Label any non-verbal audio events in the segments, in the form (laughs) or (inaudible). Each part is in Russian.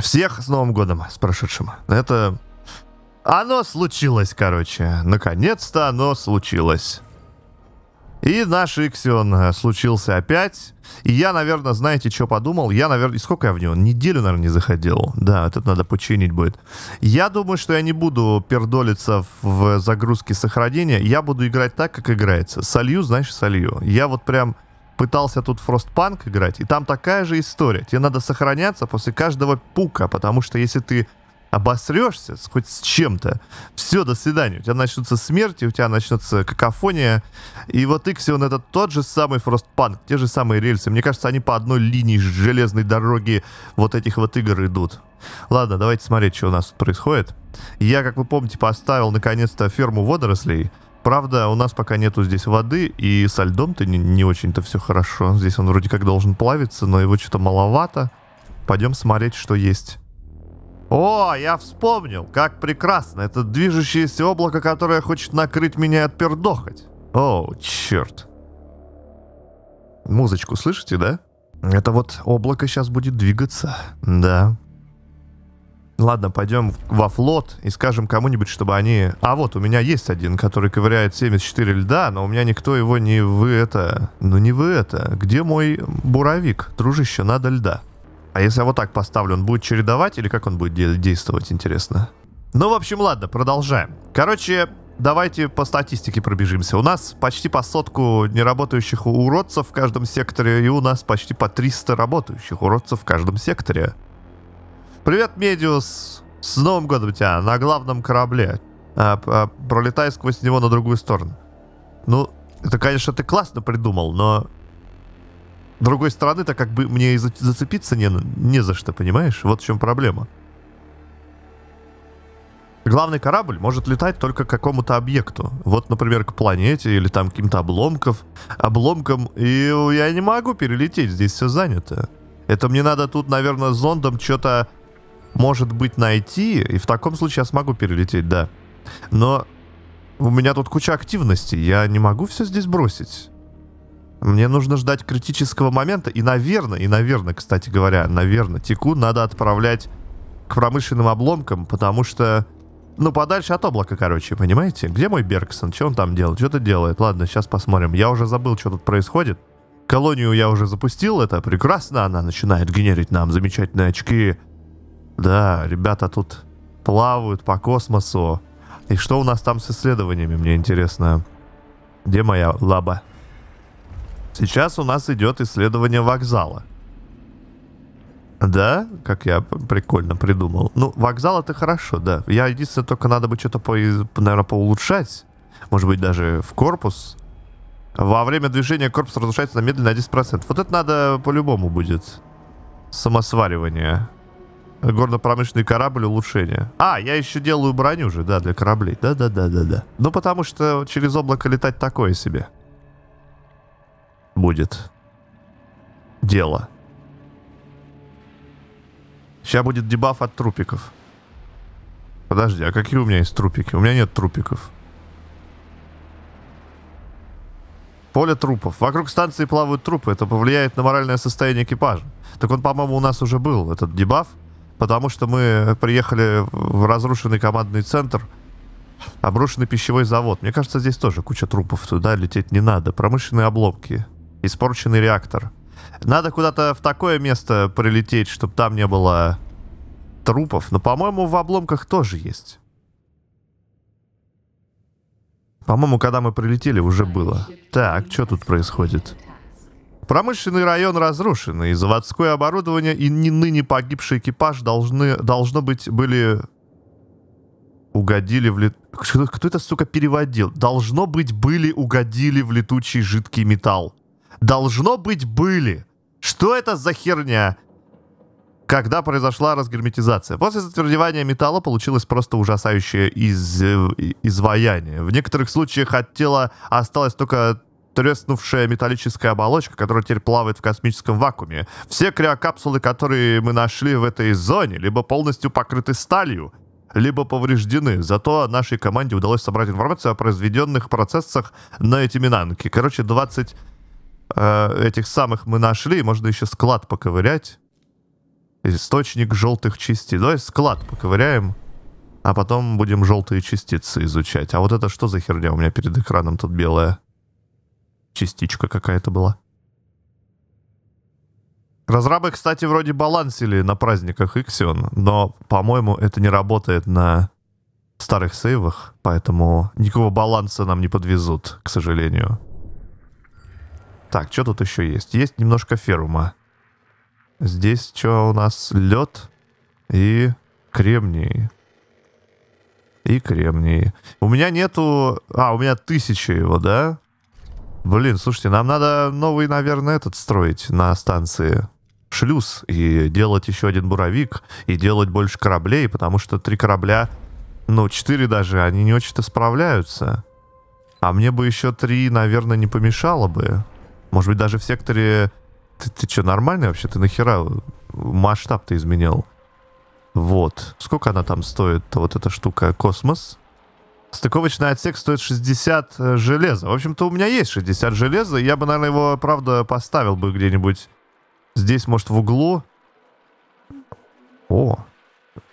Всех с Новым годом, с прошедшим. Это... Оно случилось, короче. Наконец-то оно случилось. И наш Иксион э, случился опять. И я, наверное, знаете, что подумал? Я, наверное, сколько я в него? Неделю, наверное, не заходил. Да, этот надо починить будет. Я думаю, что я не буду пердолиться в загрузке сохранения. Я буду играть так, как играется. Солью, знаешь, солью. Я вот прям пытался тут фростпанк играть, и там такая же история. Тебе надо сохраняться после каждого пука, потому что если ты обосрешься с, хоть с чем-то, все, до свидания. У тебя начнутся смерти, у тебя начнется какофония. И вот Иксион это тот же самый фростпанк те же самые рельсы. Мне кажется, они по одной линии железной дороги вот этих вот игр идут. Ладно, давайте смотреть, что у нас тут происходит. Я, как вы помните, поставил наконец-то ферму водорослей. Правда, у нас пока нету здесь воды, и со льдом-то не, не очень-то все хорошо. Здесь он вроде как должен плавиться, но его что-то маловато. Пойдем смотреть, что есть. О, я вспомнил, как прекрасно. Это движущееся облако, которое хочет накрыть меня и отпердохать. О, черт. Музычку слышите, да? Это вот облако сейчас будет двигаться. Да. Ладно, пойдем во флот и скажем кому-нибудь, чтобы они... А вот, у меня есть один, который ковыряет 74 льда, но у меня никто его не вы это... Ну не вы это. Где мой буровик? Дружище, надо льда. А если я вот так поставлю, он будет чередовать или как он будет де действовать, интересно? Ну, в общем, ладно, продолжаем. Короче, давайте по статистике пробежимся. У нас почти по сотку неработающих уродцев в каждом секторе, и у нас почти по 300 работающих уродцев в каждом секторе. Привет, Медиус! С Новым годом тебя! На главном корабле. А, а, пролетай сквозь него на другую сторону. Ну, это, конечно, ты классно придумал, но... другой стороны, так как бы мне и зацепиться не, не за что, понимаешь? Вот в чем проблема. Главный корабль может летать только к какому-то объекту. Вот, например, к планете или там каким-то обломков, обломкам. И я не могу перелететь, здесь все занято. Это мне надо тут, наверное, зондом что-то может быть, найти, и в таком случае я смогу перелететь, да. Но у меня тут куча активности, я не могу все здесь бросить. Мне нужно ждать критического момента, и, наверное, и, наверное, кстати говоря, наверное, теку надо отправлять к промышленным обломкам, потому что, ну, подальше от облака, короче, понимаете? Где мой Бергсон? Что он там делает? Что-то делает. Ладно, сейчас посмотрим. Я уже забыл, что тут происходит. Колонию я уже запустил, это прекрасно, она начинает генерить нам замечательные очки да, ребята тут плавают по космосу. И что у нас там с исследованиями, мне интересно. Где моя лаба? Сейчас у нас идет исследование вокзала. Да, как я прикольно придумал. Ну, вокзал это хорошо, да. Я единственное, только надо бы что-то, по, наверное, поулучшать. Может быть, даже в корпус. Во время движения корпус разрушается на медленно на 10%. Вот это надо по-любому будет. Самосваривание. Горно-промышленный корабль улучшение. А, я еще делаю броню же, да, для кораблей. Да-да-да-да-да. Ну, потому что через облако летать такое себе. Будет. Дело. Сейчас будет дебаф от трупиков. Подожди, а какие у меня есть трупики? У меня нет трупиков. Поле трупов. Вокруг станции плавают трупы. Это повлияет на моральное состояние экипажа. Так он, по-моему, у нас уже был, этот дебаф потому что мы приехали в разрушенный командный центр, обрушенный пищевой завод. Мне кажется, здесь тоже куча трупов, туда лететь не надо. Промышленные обломки, испорченный реактор. Надо куда-то в такое место прилететь, чтобы там не было трупов. Но, по-моему, в обломках тоже есть. По-моему, когда мы прилетели, уже было. Так, что тут происходит? Промышленный район разрушен, и заводское оборудование и ныне погибший экипаж должны, должно быть, были... Угодили в лет... Кто это, сука, переводил? Должно быть, были, угодили в летучий жидкий металл. Должно быть, были. Что это за херня? когда произошла разгерметизация. После затвердевания металла получилось просто ужасающее из, изваяние. В некоторых случаях от тела осталось только треснувшая металлическая оболочка, которая теперь плавает в космическом вакууме. Все криокапсулы, которые мы нашли в этой зоне, либо полностью покрыты сталью, либо повреждены. Зато нашей команде удалось собрать информацию о произведенных процессах на Этиминанке. Короче, 20 э, этих самых мы нашли. Можно еще склад поковырять. Источник желтых частиц. Давай склад поковыряем. А потом будем желтые частицы изучать. А вот это что за херня у меня перед экраном тут белая? частичка какая-то была. Разрабы, кстати, вроде балансили на праздниках Иксион, но, по-моему, это не работает на старых сейвах, поэтому никакого баланса нам не подвезут, к сожалению. Так, что тут еще есть? Есть немножко ферума. Здесь что у нас? Лед и кремний. И кремний. У меня нету... А, у меня тысяча его, да? Блин, слушайте, нам надо новый, наверное, этот строить на станции шлюз и делать еще один буровик и делать больше кораблей, потому что три корабля, ну, четыре даже, они не очень-то справляются. А мне бы еще три, наверное, не помешало бы. Может быть, даже в секторе... Ты, ты что, нормальный вообще? Ты нахера масштаб ты изменил? Вот. Сколько она там стоит, вот эта штука? Космос? Стыковочный отсек стоит 60 э, железа. В общем-то, у меня есть 60 железа. Я бы, наверное, его, правда, поставил бы где-нибудь здесь, может, в углу. О,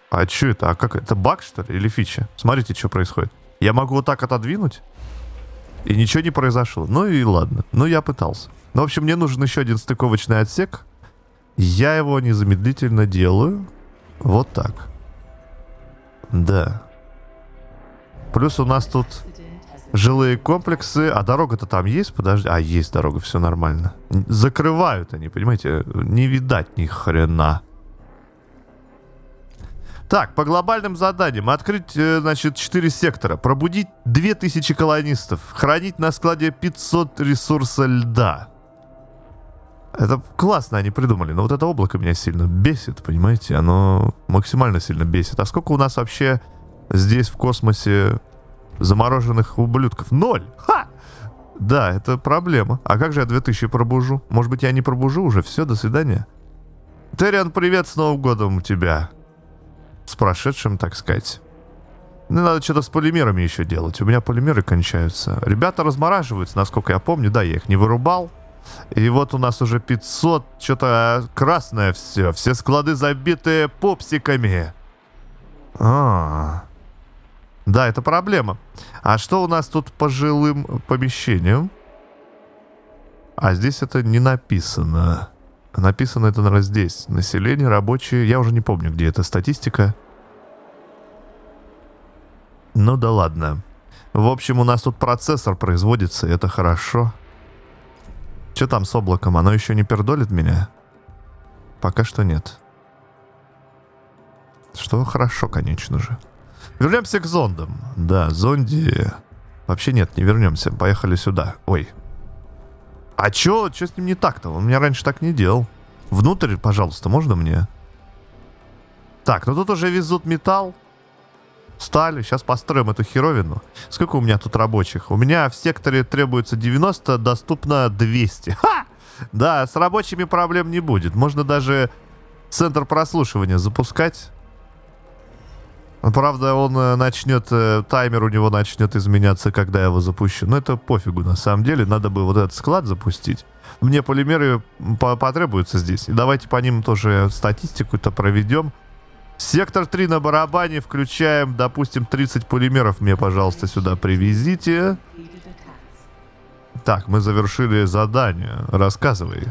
а что это? А как? Это баг, что ли? Или фича? Смотрите, что происходит. Я могу вот так отодвинуть? И ничего не произошло. Ну и ладно. Ну, я пытался. Ну, в общем, мне нужен еще один стыковочный отсек. Я его незамедлительно делаю. Вот так. Да. Плюс у нас тут жилые комплексы. А дорога-то там есть? Подожди. А, есть дорога, все нормально. Закрывают они, понимаете? Не видать ни хрена. Так, по глобальным заданиям. Открыть, э, значит, 4 сектора. Пробудить 2000 колонистов. Хранить на складе 500 ресурса льда. Это классно они придумали, но вот это облако меня сильно бесит, понимаете? Оно максимально сильно бесит. А сколько у нас вообще здесь в космосе замороженных ублюдков ноль. Ха! Да, это проблема. А как же я 2000 пробужу? Может быть, я не пробужу уже? Все, до свидания. Терриан, привет, с Новым годом у тебя. С прошедшим, так сказать. Ну, надо что-то с полимерами еще делать. У меня полимеры кончаются. Ребята размораживаются, насколько я помню. Да, я их не вырубал. И вот у нас уже 500, что-то красное все. Все склады забиты пупсиками. А, да, это проблема. А что у нас тут по жилым помещениям? А здесь это не написано. Написано это, наверное, здесь. Население, рабочие. Я уже не помню, где эта статистика. Ну да ладно. В общем, у нас тут процессор производится, и это хорошо. Что там с облаком? Оно еще не пердолит меня? Пока что нет. Что хорошо, конечно же. Вернемся к зондам. Да, зонди... Вообще нет, не вернемся. Поехали сюда. Ой. А чё, чё с ним не так-то? Он меня раньше так не делал. Внутрь, пожалуйста, можно мне? Так, ну тут уже везут металл. Сталь. Сейчас построим эту херовину. Сколько у меня тут рабочих? У меня в секторе требуется 90, доступно 200. Ха! Да, с рабочими проблем не будет. Можно даже центр прослушивания запускать. Правда, он э, начнет, э, таймер у него начнет изменяться, когда я его запущу. Но это пофигу на самом деле. Надо бы вот этот склад запустить. Мне полимеры по потребуются здесь. И давайте по ним тоже статистику-то проведем. Сектор 3 на барабане включаем, допустим, 30 полимеров мне, пожалуйста, сюда привезите. Так, мы завершили задание. Рассказывай.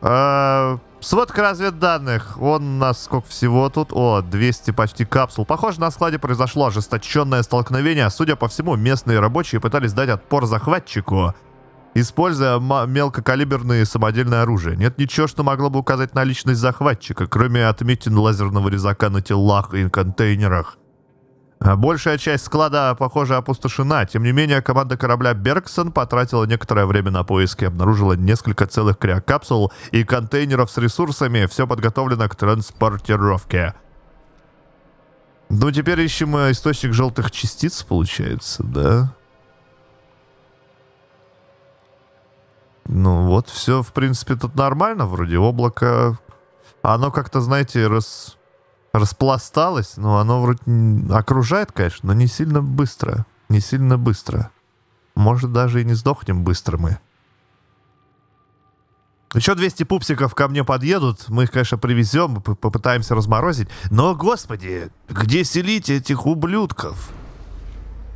А, Сводка разведданных. Он нас сколько всего тут? О, 200 почти капсул. Похоже, на складе произошло ожесточенное столкновение. Судя по всему, местные рабочие пытались дать отпор захватчику, используя мелкокалиберные самодельное оружие. Нет ничего, что могло бы указать на личность захватчика, кроме отметин лазерного резака на телах и контейнерах. Э, большая часть склада, похоже, опустошена. Тем не менее, команда корабля «Бергсон» потратила некоторое время на поиски, обнаружила несколько целых криокапсул и контейнеров с ресурсами. Все подготовлено к транспортировке. Ну, теперь ищем э, источник желтых частиц, получается, да? Ну вот, все, в принципе, тут нормально, вроде облако. Оно как-то, знаете, раз распласталось, но оно вроде окружает, конечно, но не сильно быстро. Не сильно быстро. Может, даже и не сдохнем быстро мы. Еще 200 пупсиков ко мне подъедут, мы их, конечно, привезем, попытаемся разморозить. Но, господи, где селить этих ублюдков?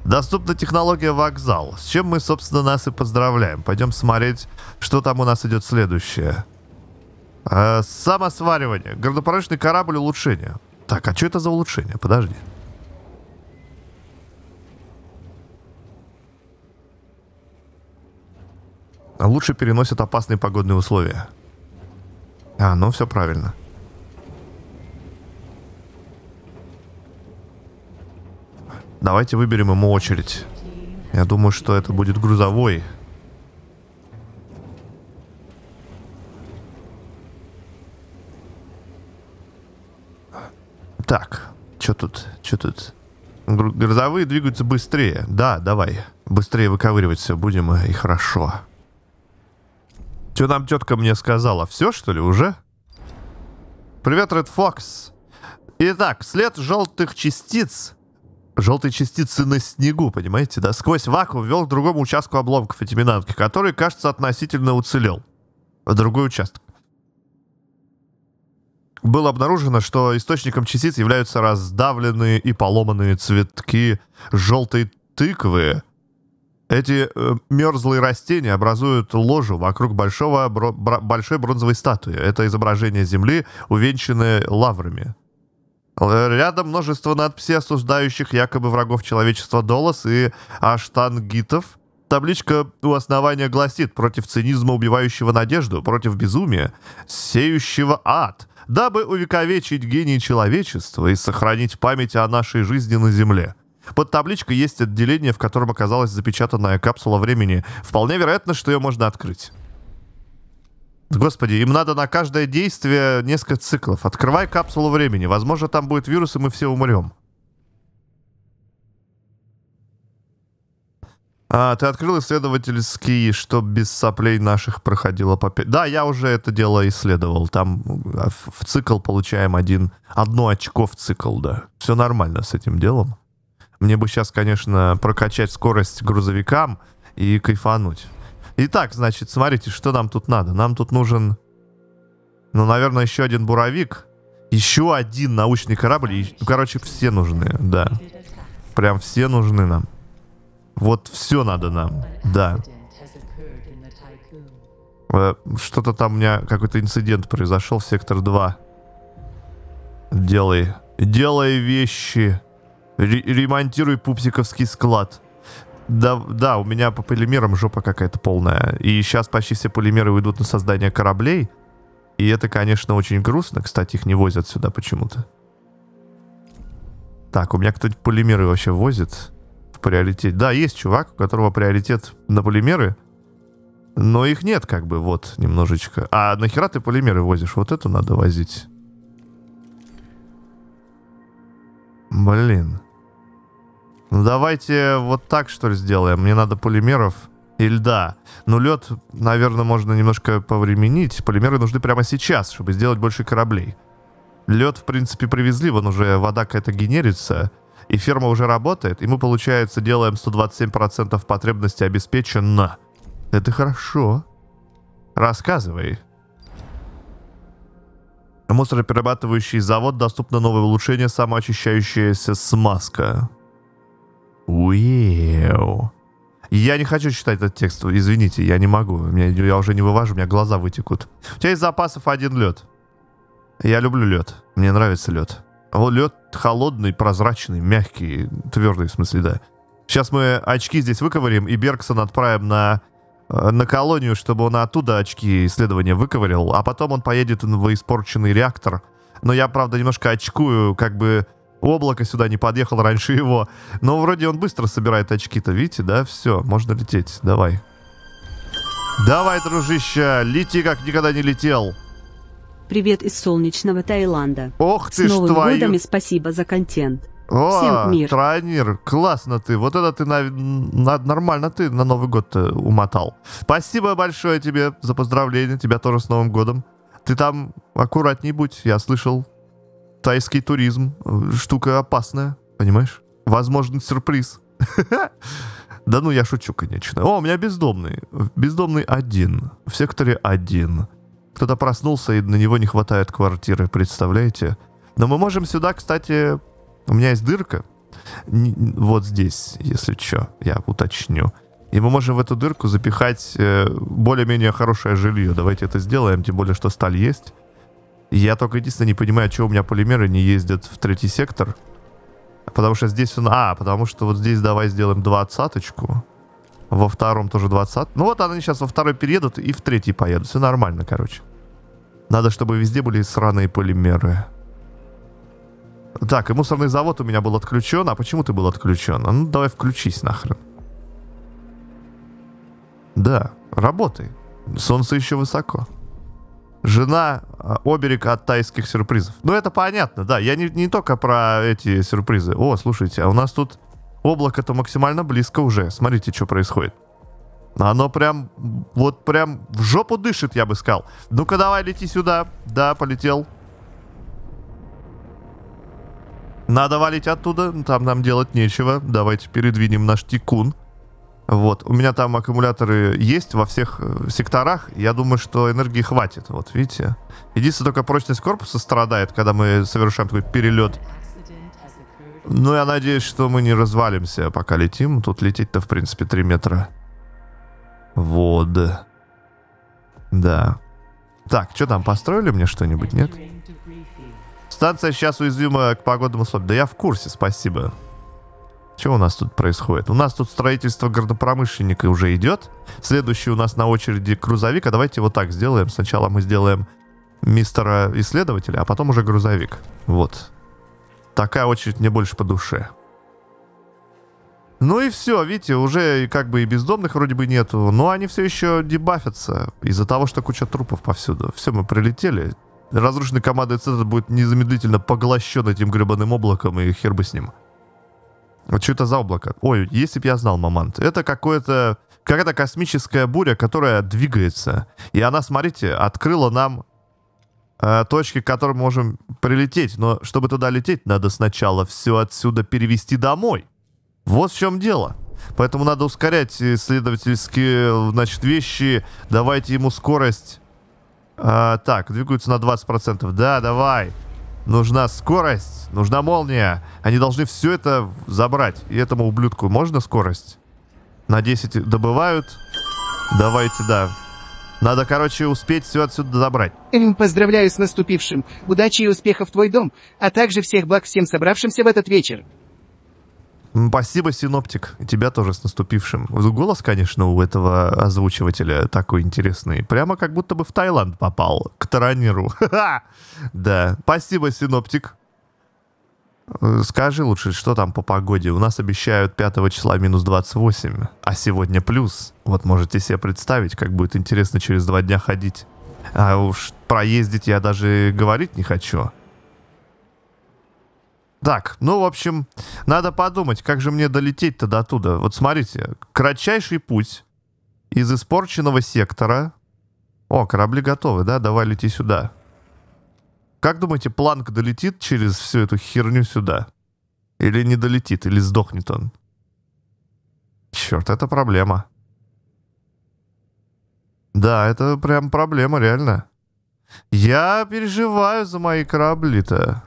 Доступна технология вокзал, с чем мы, собственно, нас и поздравляем. Пойдем смотреть, что там у нас идет следующее. Э, самосваривание. Горнопорочный корабль улучшения. Так, а что это за улучшение? Подожди. А лучше переносят опасные погодные условия. А, ну все правильно. Давайте выберем ему очередь. Я думаю, что это будет грузовой. Так, что тут, что тут? Грозовые двигаются быстрее. Да, давай. Быстрее выковыривать все будем, э, и хорошо. Что нам тетка мне сказала? Все, что ли, уже? Привет, Ред Фокс. Итак, след желтых частиц. Желтые частицы на снегу, понимаете, да? Сквозь вакуум вел к другому участку обломков эти минанки, который, кажется, относительно уцелел. В другой участок было обнаружено, что источником частиц являются раздавленные и поломанные цветки желтой тыквы. Эти э, мерзлые растения образуют ложу вокруг большого, бро, бро, большой бронзовой статуи. Это изображение Земли, увенчанное лаврами. Рядом множество надписей, осуждающих якобы врагов человечества Долос и Аштангитов. Табличка у основания гласит «Против цинизма, убивающего надежду, против безумия, сеющего ад, дабы увековечить гений человечества и сохранить память о нашей жизни на Земле. Под табличкой есть отделение, в котором оказалась запечатанная капсула времени. Вполне вероятно, что ее можно открыть. Господи, им надо на каждое действие несколько циклов. Открывай капсулу времени. Возможно, там будет вирус, и мы все умрем. А, ты открыл исследовательский, что без соплей наших проходило по... Да, я уже это дело исследовал. Там а, в цикл получаем один... Одно очко в цикл, да. Все нормально с этим делом. Мне бы сейчас, конечно, прокачать скорость грузовикам и кайфануть. Итак, значит, смотрите, что нам тут надо. Нам тут нужен, ну, наверное, еще один буровик, еще один научный корабль. ну, короче, все нужны, да. Прям все нужны нам. Вот все надо нам, да. Э, что-то там у меня какой-то инцидент произошел, сектор 2. Делай. Делай вещи. ремонтируй пупсиковский склад. Да, да, у меня по полимерам жопа какая-то полная. И сейчас почти все полимеры уйдут на создание кораблей. И это, конечно, очень грустно. Кстати, их не возят сюда почему-то. Так, у меня кто-нибудь полимеры вообще возит? в приоритете. Да, есть чувак, у которого приоритет на полимеры, но их нет как бы, вот, немножечко. А нахера ты полимеры возишь? Вот эту надо возить. Блин. Ну давайте вот так, что ли, сделаем. Мне надо полимеров и льда. Ну, лед, наверное, можно немножко повременить. Полимеры нужны прямо сейчас, чтобы сделать больше кораблей. Лед, в принципе, привезли, вон уже вода какая-то генерится и ферма уже работает, и мы, получается, делаем 127% потребности обеспечено. Это хорошо. Рассказывай. Мусороперерабатывающий завод доступно новое улучшение самоочищающаяся смазка. Уеу. Я не хочу читать этот текст, извините, я не могу. Меня, я уже не вывожу, у меня глаза вытекут. У тебя из запасов один лед. Я люблю лед. Мне нравится лед. А лед холодный, прозрачный, мягкий, твердый в смысле, да. Сейчас мы очки здесь выковырим и Бергсон отправим на, э, на колонию, чтобы он оттуда очки исследования выковырил, а потом он поедет в испорченный реактор. Но я, правда, немножко очкую, как бы облако сюда не подъехал раньше его. Но вроде он быстро собирает очки-то, видите, да? Все, можно лететь, давай. Давай, дружище, лети, как никогда не летел. Привет из солнечного Таиланда. Ох ты С Новым твою... годом и спасибо за контент. О, Всем мир. Тройнир, классно ты. Вот это ты на, на, нормально ты на Новый год э, умотал. Спасибо большое тебе за поздравление. Тебя тоже с Новым годом. Ты там аккуратней будь, я слышал. Тайский туризм. Э, штука опасная, понимаешь? Возможно, сюрприз. (laughs) Да ну, я шучу, конечно. О, у меня бездомный. Бездомный один. В секторе один. Кто-то проснулся, и на него не хватает квартиры, представляете? Но мы можем сюда, кстати... У меня есть дырка. Вот здесь, если что, я уточню. И мы можем в эту дырку запихать э, более-менее хорошее жилье. Давайте это сделаем, тем более, что сталь есть. Я только единственное не понимаю, чего у меня полимеры не ездят в третий сектор. Потому что здесь он... А, потому что вот здесь давай сделаем двадцаточку. Во втором тоже 20. Ну вот они сейчас во второй переедут и в третий поедут. Все нормально, короче. Надо, чтобы везде были сраные полимеры. Так, и мусорный завод у меня был отключен. А почему ты был отключен? Ну, давай включись нахрен. Да, работай. Солнце еще высоко. Жена а, оберег от тайских сюрпризов. Ну, это понятно, да. Я не, не только про эти сюрпризы. О, слушайте, а у нас тут Облако-то максимально близко уже. Смотрите, что происходит. Оно прям, вот прям в жопу дышит, я бы сказал. Ну-ка давай, лети сюда. Да, полетел. Надо валить оттуда, ну, там нам делать нечего. Давайте передвинем наш тикун. Вот, у меня там аккумуляторы есть во всех э, секторах. Я думаю, что энергии хватит, вот видите. Единственное, только прочность корпуса страдает, когда мы совершаем такой перелет ну, я надеюсь, что мы не развалимся, пока летим. Тут лететь-то, в принципе, 3 метра. Вот. Да. Так, что там, построили мне что-нибудь, нет? Станция сейчас уязвима к погодным условиям. Да я в курсе, спасибо. Что у нас тут происходит? У нас тут строительство городопромышленника уже идет. Следующий у нас на очереди грузовик. А давайте вот так сделаем. Сначала мы сделаем мистера исследователя, а потом уже грузовик. Вот. Такая очередь мне больше по душе. Ну и все, видите, уже как бы и бездомных вроде бы нету, но они все еще дебафятся из-за того, что куча трупов повсюду. Все, мы прилетели. Разрушенный командой центр будет незамедлительно поглощен этим гребаным облаком, и хер бы с ним. Вот что это за облако? Ой, если бы я знал, Мамант. Это какое-то... Какая-то космическая буря, которая двигается. И она, смотрите, открыла нам Э, точки, к которой мы можем прилететь. Но чтобы туда лететь, надо сначала все отсюда перевести домой. Вот в чем дело. Поэтому надо ускорять исследовательские, значит, вещи. Давайте ему скорость. А, так, двигаются на 20%. Да, давай. Нужна скорость, нужна молния. Они должны все это забрать. И этому ублюдку можно скорость? На 10 добывают. Давайте, да. Надо, короче, успеть все отсюда забрать. Эм, поздравляю с наступившим. Удачи и успехов в твой дом, а также всех благ всем собравшимся в этот вечер. Спасибо, синоптик. И тебя тоже с наступившим. Голос, конечно, у этого озвучивателя такой интересный. Прямо как будто бы в Таиланд попал. К таранеру. (laughs) Да. Спасибо, синоптик. Э, скажи лучше, что там по погоде? У нас обещают 5 числа минус 28, а сегодня плюс. Вот можете себе представить, как будет интересно через два дня ходить. А уж проездить я даже говорить не хочу. Так, ну, в общем, надо подумать, как же мне долететь-то до туда. Вот смотрите, кратчайший путь из испорченного сектора. О, корабли готовы, да? Давай лети сюда. Как думаете, Планк долетит через всю эту херню сюда? Или не долетит, или сдохнет он? Черт, это проблема. Да, это прям проблема, реально. Я переживаю за мои корабли-то.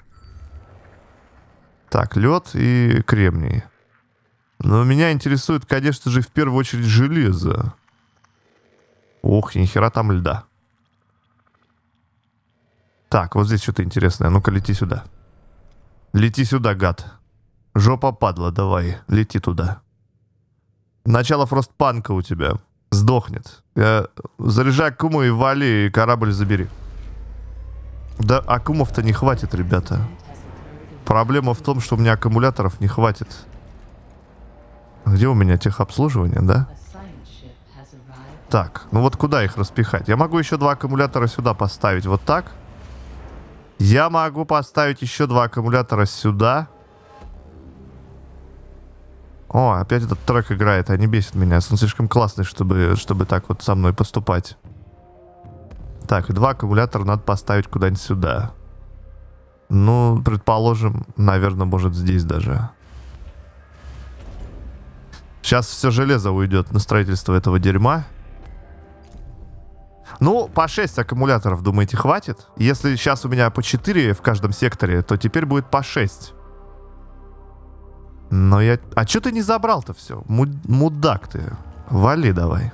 Так, лед и кремний. Но меня интересует, конечно же, в первую очередь железо. Ох, нихера там льда. Так, вот здесь что-то интересное. Ну-ка, лети сюда. Лети сюда, гад. Жопа падла, давай, лети туда. Начало фростпанка у тебя. Сдохнет. Я... Э, заряжай Акуму и вали, и корабль забери. Да Акумов-то не хватит, ребята. Проблема в том, что у меня аккумуляторов не хватит. Где у меня техобслуживание, да? Так, ну вот куда их распихать? Я могу еще два аккумулятора сюда поставить, вот так. Я могу поставить еще два аккумулятора сюда. О, опять этот трек играет, они бесят меня. Он слишком классный, чтобы, чтобы так вот со мной поступать. Так, два аккумулятора надо поставить куда-нибудь сюда. Ну, предположим, наверное, может здесь даже. Сейчас все железо уйдет на строительство этого дерьма. Ну, по 6 аккумуляторов, думаете, хватит? Если сейчас у меня по 4 в каждом секторе, то теперь будет по 6. Но я... А чё ты не забрал-то все? Мудак ты. Вали давай.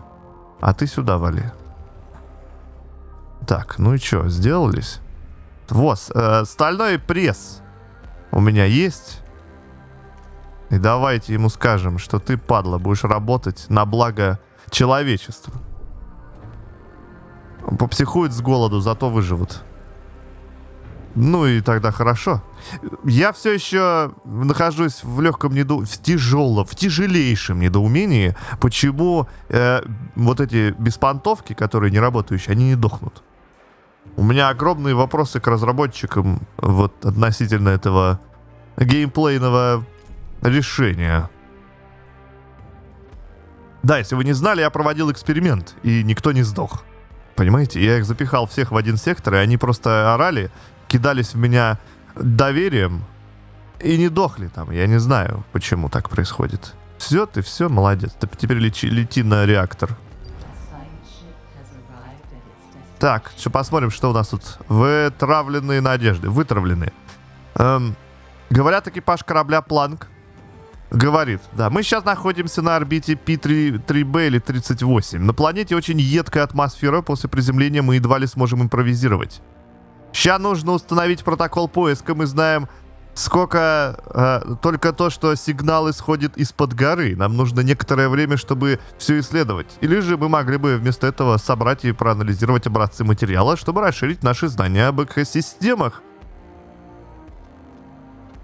А ты сюда вали. Так, ну и чё, сделались? Вот, э, стальной пресс у меня есть. И давайте ему скажем, что ты, падла, будешь работать на благо человечества. Попсихуют с голоду, зато выживут. Ну и тогда хорошо. Я все еще нахожусь в легком неду... в тяжелом, в тяжелейшем недоумении, почему э, вот эти беспонтовки, которые не работающие, они не дохнут. У меня огромные вопросы к разработчикам вот относительно этого геймплейного решения. Да, если вы не знали, я проводил эксперимент, и никто не сдох. Понимаете, я их запихал всех в один сектор, и они просто орали, кидались в меня доверием и не дохли там. Я не знаю, почему так происходит. Все, ты все, молодец. Ты теперь лети, лети на реактор. Так, что посмотрим, что у нас тут. Вытравленные надежды. Вытравленные. Эм, говорят, экипаж корабля Планк Говорит, да, мы сейчас находимся на орбите P3B или 38. На планете очень едкая атмосфера, после приземления мы едва ли сможем импровизировать. Сейчас нужно установить протокол поиска, мы знаем, сколько... Э, только то, что сигнал исходит из-под горы. Нам нужно некоторое время, чтобы все исследовать. Или же мы могли бы вместо этого собрать и проанализировать образцы материала, чтобы расширить наши знания об экосистемах.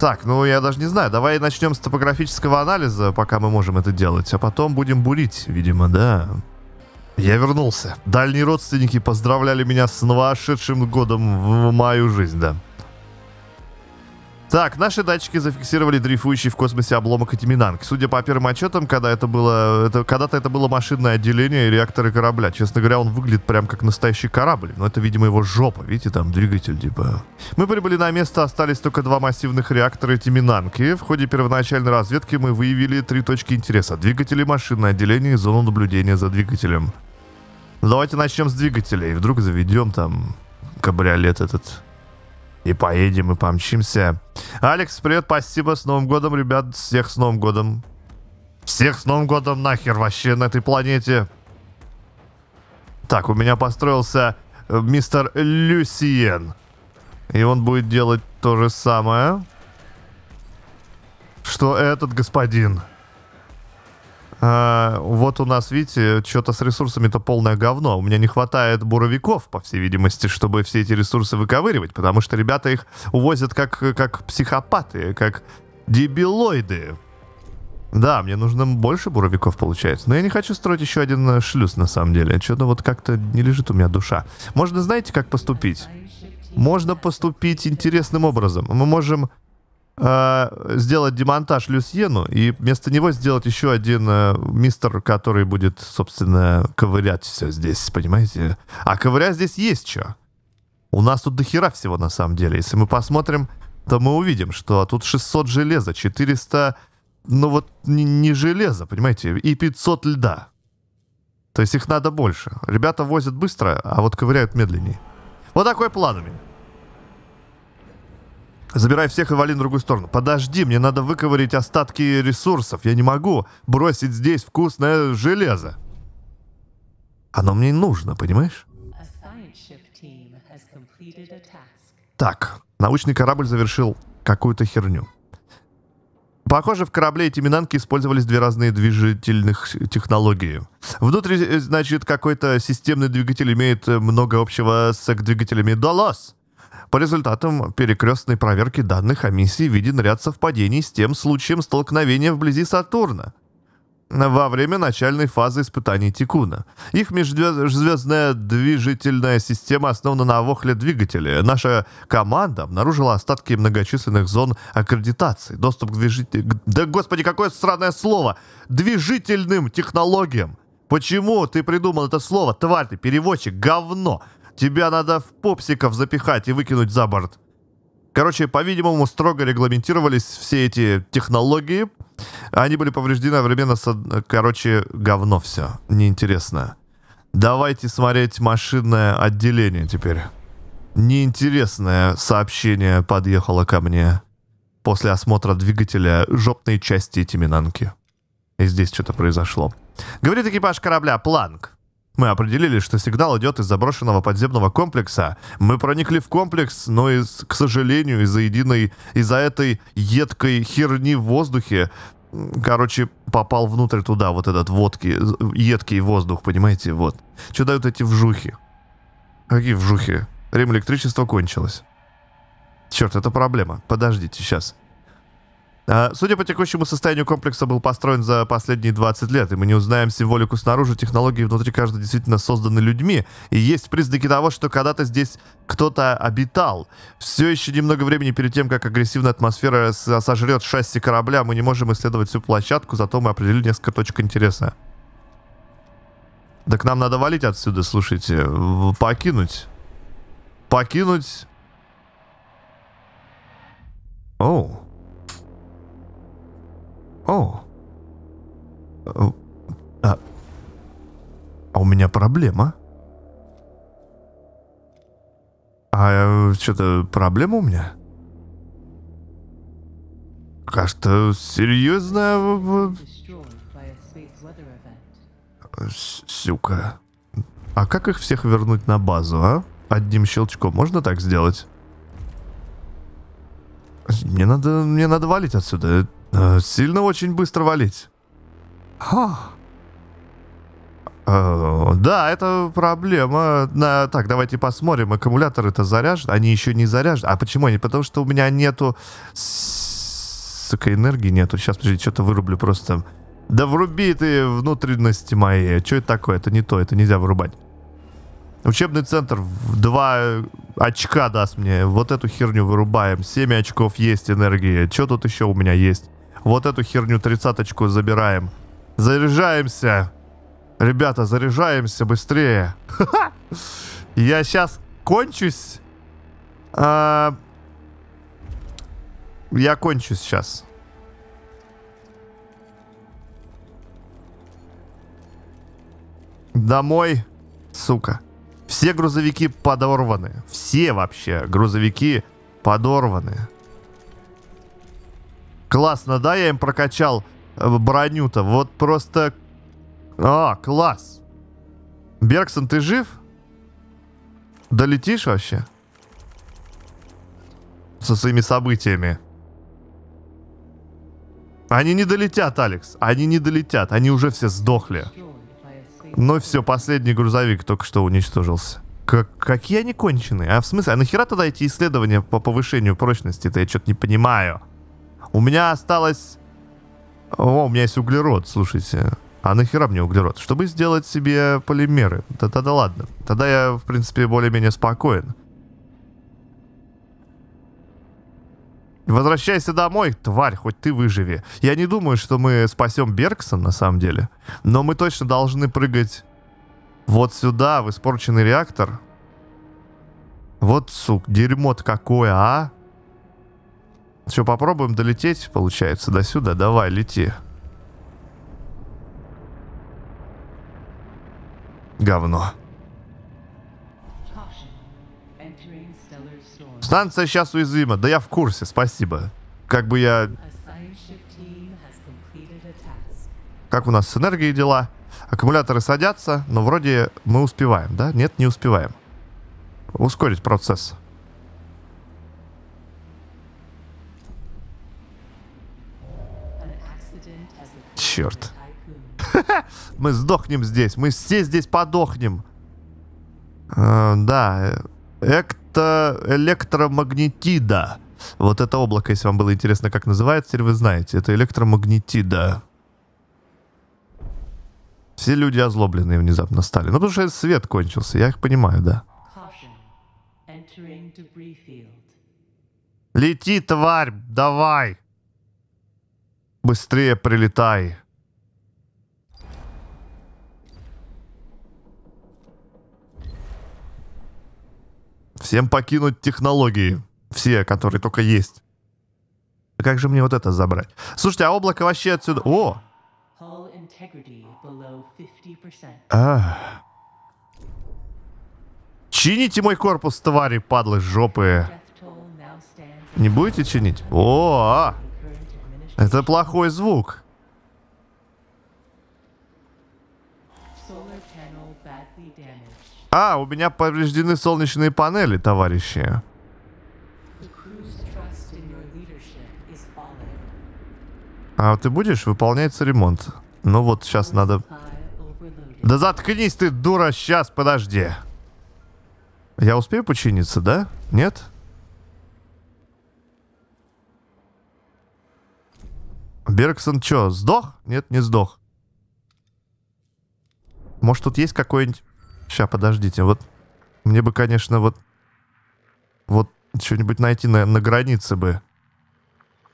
Так, ну я даже не знаю. Давай начнем с топографического анализа, пока мы можем это делать. А потом будем бурить, видимо, да. Я вернулся. Дальние родственники поздравляли меня с новошедшим годом в мою жизнь, да. Так, наши датчики зафиксировали дрейфующий в космосе обломок Атиминанг. Судя по первым отчетам, когда это было, это, когда-то это было машинное отделение и реакторы корабля. Честно говоря, он выглядит прям как настоящий корабль. Но это, видимо, его жопа. Видите, там двигатель типа. Мы прибыли на место, остались только два массивных реактора Атиминанг. И в ходе первоначальной разведки мы выявили три точки интереса. Двигатели, машинное отделение и зону наблюдения за двигателем. Давайте начнем с двигателей. Вдруг заведем там кабриолет этот и поедем, и помчимся. Алекс, привет, спасибо, с Новым годом, ребят, всех с Новым годом. Всех с Новым годом нахер вообще на этой планете. Так, у меня построился э, мистер Люсиен. И он будет делать то же самое, что этот господин. А, вот у нас, видите, что-то с ресурсами-то полное говно. У меня не хватает буровиков, по всей видимости, чтобы все эти ресурсы выковыривать, потому что ребята их увозят как, как психопаты, как дебилоиды. Да, мне нужно больше буровиков, получается. Но я не хочу строить еще один э, шлюз, на самом деле. Что-то вот как-то не лежит у меня душа. Можно, знаете, как поступить? Можно поступить интересным образом. Мы можем Э, сделать демонтаж Люсьену и вместо него сделать еще один э, мистер, который будет, собственно, ковырять все здесь, понимаете? А ковырять здесь есть что. У нас тут дохера всего на самом деле. Если мы посмотрим, то мы увидим, что тут 600 железа, 400, ну вот не, не железа, понимаете, и 500 льда. То есть их надо больше. Ребята возят быстро, а вот ковыряют медленнее. Вот такой план у меня. Забирай всех и вали на другую сторону. Подожди, мне надо выковырить остатки ресурсов. Я не могу бросить здесь вкусное железо. Оно мне нужно, понимаешь? Так, научный корабль завершил какую-то херню. Похоже, в корабле эти минанки использовались две разные движительных технологии. Внутри, э, значит, какой-то системный двигатель имеет э, много общего с двигателями Долос. По результатам перекрестной проверки данных о миссии виден ряд совпадений с тем случаем столкновения вблизи Сатурна во время начальной фазы испытаний Тикуна. Их межзвездная движительная система основана на вохле двигателе. Наша команда обнаружила остатки многочисленных зон аккредитации. Доступ к движительным... Да господи, какое странное слово! Движительным технологиям! Почему ты придумал это слово, тварь ты, переводчик, говно? Тебя надо в попсиков запихать и выкинуть за борт. Короче, по-видимому, строго регламентировались все эти технологии. Они были повреждены одновременно с... Короче, говно все. Неинтересно. Давайте смотреть машинное отделение теперь. Неинтересное сообщение подъехало ко мне после осмотра двигателя жопной части Тиминанки. И здесь что-то произошло. Говорит экипаж корабля «Планк». Мы определили, что сигнал идет из заброшенного подземного комплекса. Мы проникли в комплекс, но, из, к сожалению, из-за единой, из-за этой едкой херни в воздухе, короче, попал внутрь туда, вот этот водки, едкий воздух, понимаете, вот. Что дают эти вжухи? Какие вжухи? Рем электричество кончилось. Черт, это проблема. Подождите, сейчас. А, судя по текущему состоянию, комплекса был построен за последние 20 лет, и мы не узнаем символику снаружи, технологии внутри каждой действительно созданы людьми, и есть признаки того, что когда-то здесь кто-то обитал. Все еще немного времени перед тем, как агрессивная атмосфера сожрет шасси корабля, мы не можем исследовать всю площадку, зато мы определили несколько точек интереса. Так нам надо валить отсюда, слушайте. Покинуть. Покинуть. Оу. Oh. О. Э, а, а, у меня проблема. А э, что-то проблема у меня? Кажется, серьезная... Сюка. А как их всех вернуть на базу, а? Одним щелчком можно так сделать? Мне надо, мне надо валить отсюда. Э, сильно очень быстро валить. Ха. Э, да, это проблема. На, так, давайте посмотрим. Аккумуляторы это заряжены. Они еще не заряжены. А почему они? Потому что у меня нету... Сука, энергии нету. Сейчас, подожди, что-то вырублю просто. Да вруби ты внутренности мои. Что это такое? Это не то, это нельзя вырубать. Учебный центр в 2 очка даст мне. Вот эту херню вырубаем. 7 очков есть энергии. Что тут еще у меня есть? Вот эту херню тридцаточку забираем. Заряжаемся. Ребята, заряжаемся быстрее. (laughs) Я сейчас кончусь. А, я кончусь сейчас. Домой, сука. Все грузовики подорваны. Все вообще грузовики подорваны. Классно, да, я им прокачал э, броню-то? Вот просто... А, класс. Бергсон, ты жив? Долетишь вообще? Со своими событиями. Они не долетят, Алекс. Они не долетят. Они уже все сдохли. Ну все, последний грузовик только что уничтожился. Как, какие они конченые? А в смысле, а нахера тогда эти исследования по повышению прочности-то? Я что-то не понимаю. У меня осталось... О, у меня есть углерод, слушайте. А нахера мне углерод? Чтобы сделать себе полимеры. Тогда да ладно. Тогда я, в принципе, более-менее спокоен. Возвращайся домой, тварь, хоть ты выживи. Я не думаю, что мы спасем Бергсон, на самом деле. Но мы точно должны прыгать вот сюда, в испорченный реактор. Вот, сук, дерьмо-то какое, а? Все попробуем долететь, получается, до сюда? Давай, лети. Говно. Станция сейчас уязвима. Да я в курсе, спасибо. Как бы я... Как у нас с энергией дела? Аккумуляторы садятся, но вроде мы успеваем, да? Нет, не успеваем. Ускорить процесс. Черт. (laughs) Мы сдохнем здесь. Мы все здесь подохнем. Э, да. это Электромагнетида. Вот это облако, если вам было интересно, как называется, теперь вы знаете. Это электромагнетида. Все люди озлобленные внезапно стали. Ну, потому что свет кончился, я их понимаю, да. Лети, тварь, давай! Быстрее прилетай. Всем покинуть технологии. Все, которые только есть. А как же мне вот это забрать? Слушайте, а облако вообще отсюда... О! А. Чините мой корпус, твари, падлы, жопы. Не будете чинить? О! -а. Это плохой звук. А, у меня повреждены солнечные панели, товарищи. А ты будешь? Выполняется ремонт. Ну вот, сейчас надо... Да заткнись ты, дура, сейчас, подожди. Я успею починиться, да? Нет? Нет? Бергсон что, сдох? Нет, не сдох. Может, тут есть какой-нибудь... Сейчас, подождите, вот... Мне бы, конечно, вот... Вот что-нибудь найти на, на границе бы.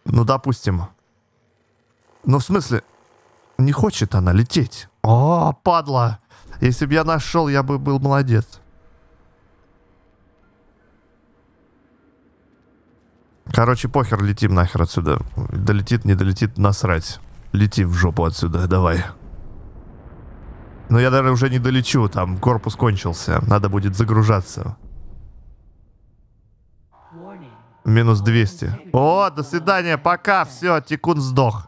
Ну, допустим. Ну, в смысле... Не хочет она лететь. О, падла! Если бы я нашел, я бы был молодец. Короче, похер, летим нахер отсюда. Долетит, не долетит, насрать. Летим в жопу отсюда, давай. Но я даже уже не долечу, там корпус кончился. Надо будет загружаться. Минус 200. О, до свидания, пока, все, текун сдох.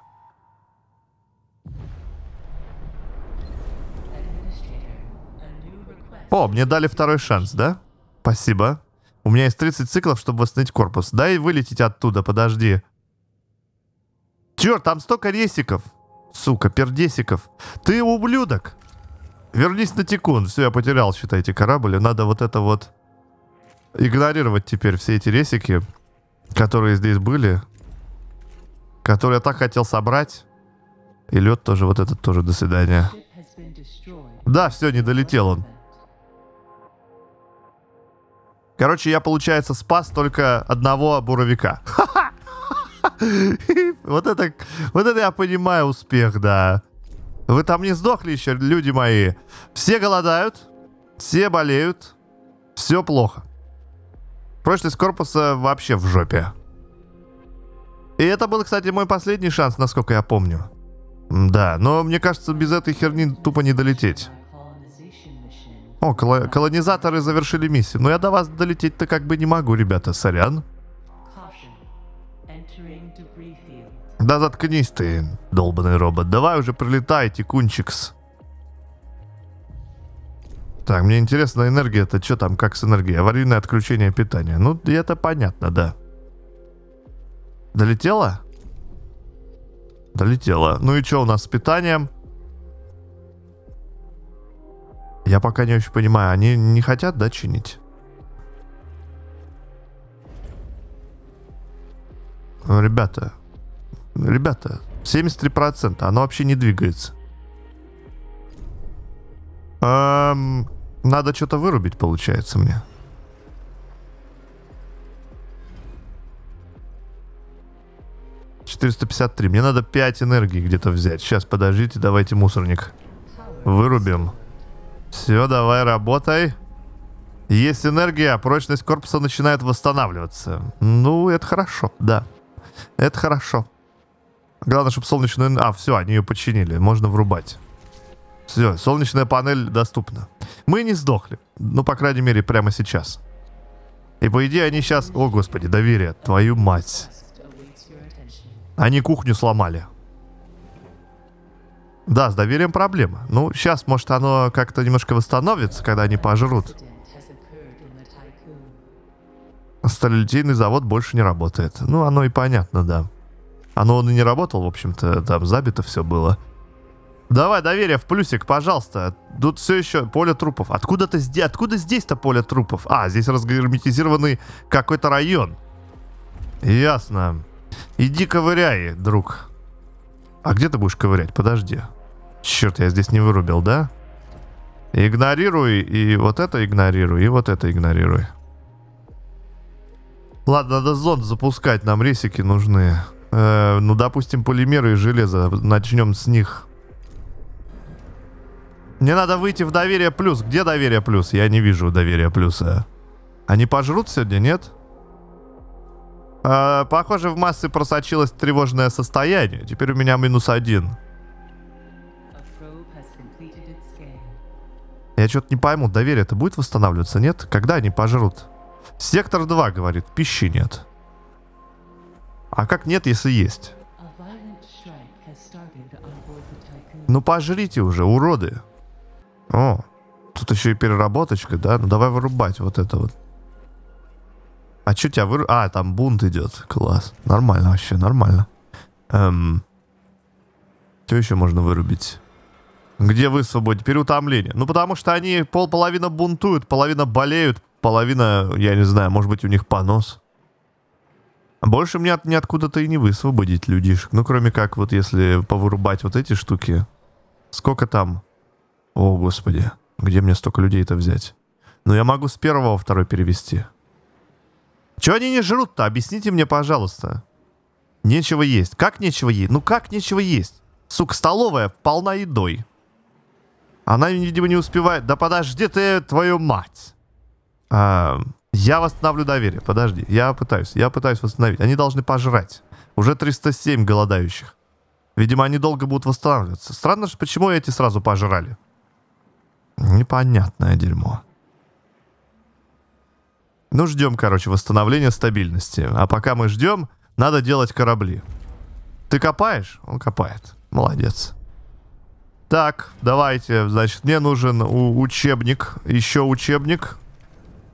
О, мне дали второй шанс, да? Спасибо. У меня есть 30 циклов, чтобы восстановить корпус. Дай вылететь оттуда, подожди. Черт, там столько ресиков. Сука, пердесиков. Ты ублюдок. Вернись на текун. Все, я потерял, считайте, корабль. Надо вот это вот... Игнорировать теперь все эти ресики, которые здесь были. Которые я так хотел собрать. И лед тоже, вот этот тоже, до свидания. Да, все, не долетел он. Короче, я, получается, спас только одного буровика. (laughs) Вот это, вот это я понимаю успех, да. Вы там не сдохли еще, люди мои. Все голодают, все болеют, все плохо. Прочность корпуса вообще в жопе. И это был, кстати, мой последний шанс, насколько я помню. Да, но мне кажется, без этой херни тупо не долететь. О, кол- колонизаторы завершили миссию. Но я до вас долететь-то как бы не могу, ребята, сорян. Да заткнись ты, долбанный робот. Давай уже прилетайте, кунчикс. Так, мне интересно, энергия то что там, как с энергией? Аварийное отключение питания. Ну, это понятно, да. Долетело? Долетело. Ну и что у нас с питанием? Я пока не очень понимаю, они не хотят, да, чинить? Ну, ребята, ребята, 73%, оно вообще не двигается. Эм, надо что-то вырубить, получается, мне. Четыреста пятьдесят три. Мне надо пять энергии где-то взять. Сейчас, подождите, давайте мусорник вырубим. Все, давай работай. Есть энергия, прочность корпуса начинает восстанавливаться. Ну, это хорошо, да. Это хорошо. Главное, чтобы солнечную... А, все, они ее починили. Можно врубать. Все, солнечная панель доступна. Мы не сдохли. Ну, по крайней мере, прямо сейчас. И по идее они сейчас... О, господи, доверие. Твою мать. Они кухню сломали. Да, с доверием проблема. Ну, сейчас, может, оно как-то немножко восстановится, когда они пожрут. Сталелитейный завод больше не работает. Ну, оно и понятно, да. Оно он и не работал, в общем-то. Там забито все было. Давай, доверие в плюсик, пожалуйста. Тут все еще поле трупов. Откуда, ты, откуда здесь-то поле трупов? А, здесь разгерметизированный какой-то район. Ясно. Иди ковыряй, друг. А где ты будешь ковырять? Подожди. Черт, я здесь не вырубил, да? Игнорируй, и вот это игнорируй, и вот это игнорируй. Ладно, надо зонд запускать, нам ресики нужны. Э, ну, допустим, полимеры и железо. Начнем с них. Мне надо выйти в доверие плюс. Где доверие плюс? Я не вижу доверия плюса. Они пожрут сегодня, нет? Э, похоже, в массы просочилось тревожное состояние. Теперь у меня минус один. Я что-то не пойму, доверие то будет восстанавливаться, нет? Когда они пожрут? Сектор 2, говорит, пищи нет. А как нет, если есть? Ну пожрите уже, уроды. О, тут еще и переработочка, да? Ну давай вырубать вот это вот. А что тебя выру... А, там бунт идет. Класс. Нормально вообще, нормально. Эм... Что еще можно вырубить? Где высвободить? Переутомление. Ну, потому что они пол половина бунтуют, половина болеют, половина, я не знаю, может быть, у них понос. Больше мне от, ниоткуда-то и не высвободить людишек. Ну, кроме как вот если повырубать вот эти штуки. Сколько там? О, господи. Где мне столько людей-то взять? Ну, я могу с первого во второй перевести. Чего они не жрут-то? Объясните мне, пожалуйста. Нечего есть. Как нечего есть? Ну, как нечего есть? Сука, столовая полна едой. Она, видимо, не успевает. Да подожди ты, твою мать. А, я восстановлю доверие. Подожди, я пытаюсь. Я пытаюсь восстановить. Они должны пожрать. Уже 307 голодающих. Видимо, они долго будут восстанавливаться. Странно, почему эти сразу пожрали. Непонятное дерьмо. Ну, ждем, короче, восстановления стабильности. А пока мы ждем, надо делать корабли. Ты копаешь? Он копает. Молодец. Так, давайте, значит, мне нужен учебник, еще учебник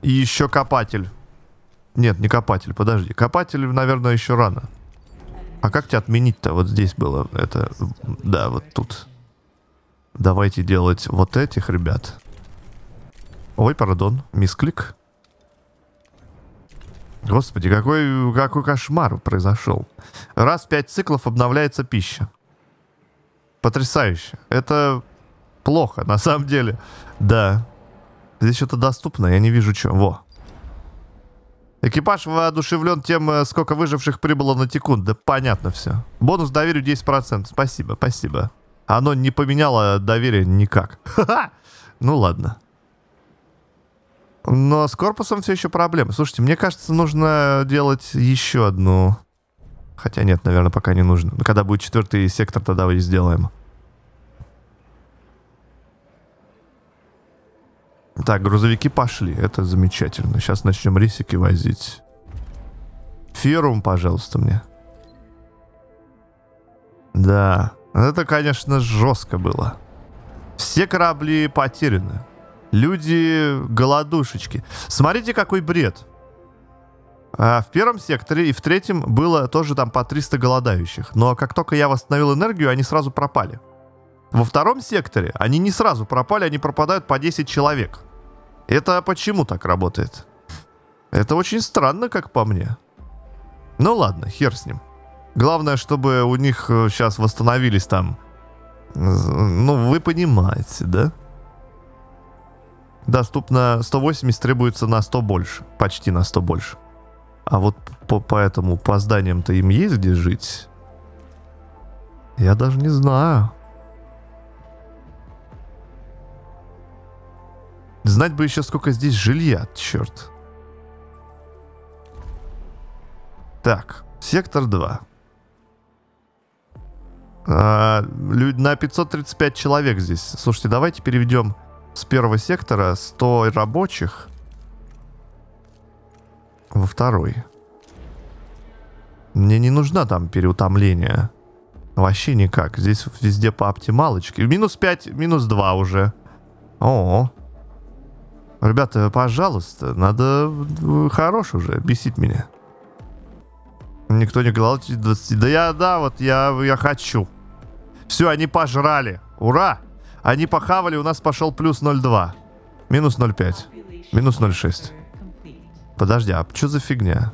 и еще копатель. Нет, не копатель, подожди. Копатель, наверное, еще рано. А как тебя отменить-то? Вот здесь было это... Да, вот тут. Давайте делать вот этих ребят. Ой, пардон, мисклик. Господи, какой, какой кошмар произошел. Раз в пять циклов обновляется пища. Потрясающе. Это плохо, на самом деле. Да. Здесь что-то доступно, я не вижу чего. Во. Экипаж воодушевлен тем, э, сколько выживших прибыло на текун. Да понятно все. Бонус доверию 10%. Спасибо, спасибо. Оно не поменяло доверие никак. Ха-ха! Ну ладно. Но с корпусом все еще проблемы. Слушайте, мне кажется, нужно делать еще одну Хотя нет, наверное, пока не нужно. Но ну, когда будет четвертый сектор, тогда и сделаем. Так, грузовики пошли. Это замечательно. Сейчас начнем рисики возить. Ферум, пожалуйста, мне. Да. Это, конечно, жестко было. Все корабли потеряны. Люди голодушечки. Смотрите, какой бред. А в первом секторе и в третьем было тоже там по 300 голодающих, но как только я восстановил энергию, они сразу пропали. Во втором секторе они не сразу пропали, они пропадают по 10 человек. Это почему так работает? Это очень странно, как по мне. Ну ладно, хер с ним. Главное, чтобы у них сейчас э, восстановились там... Ну, вы понимаете, да? Доступно 180 требуется на 100 больше. Почти на 100 больше. А вот по, поэтому по зданиям-то им есть где жить? Я даже не знаю. Знать бы еще, сколько здесь жилья, черт. Так, сектор 2. А, на 535 человек здесь. Слушайте, давайте переведем с первого сектора 100 рабочих во второй. Мне не нужна там переутомление. Вообще никак. Здесь везде по оптималочке. Минус 5, минус 2 уже. О, Ребята, пожалуйста, надо хорош уже бесить меня. Никто не голодает 20. Да я, да, вот я, я хочу. Все, они пожрали. Ура! Они похавали, у нас пошел плюс 0,2. Минус 0,5. Минус 0,6. Подожди, а что за фигня?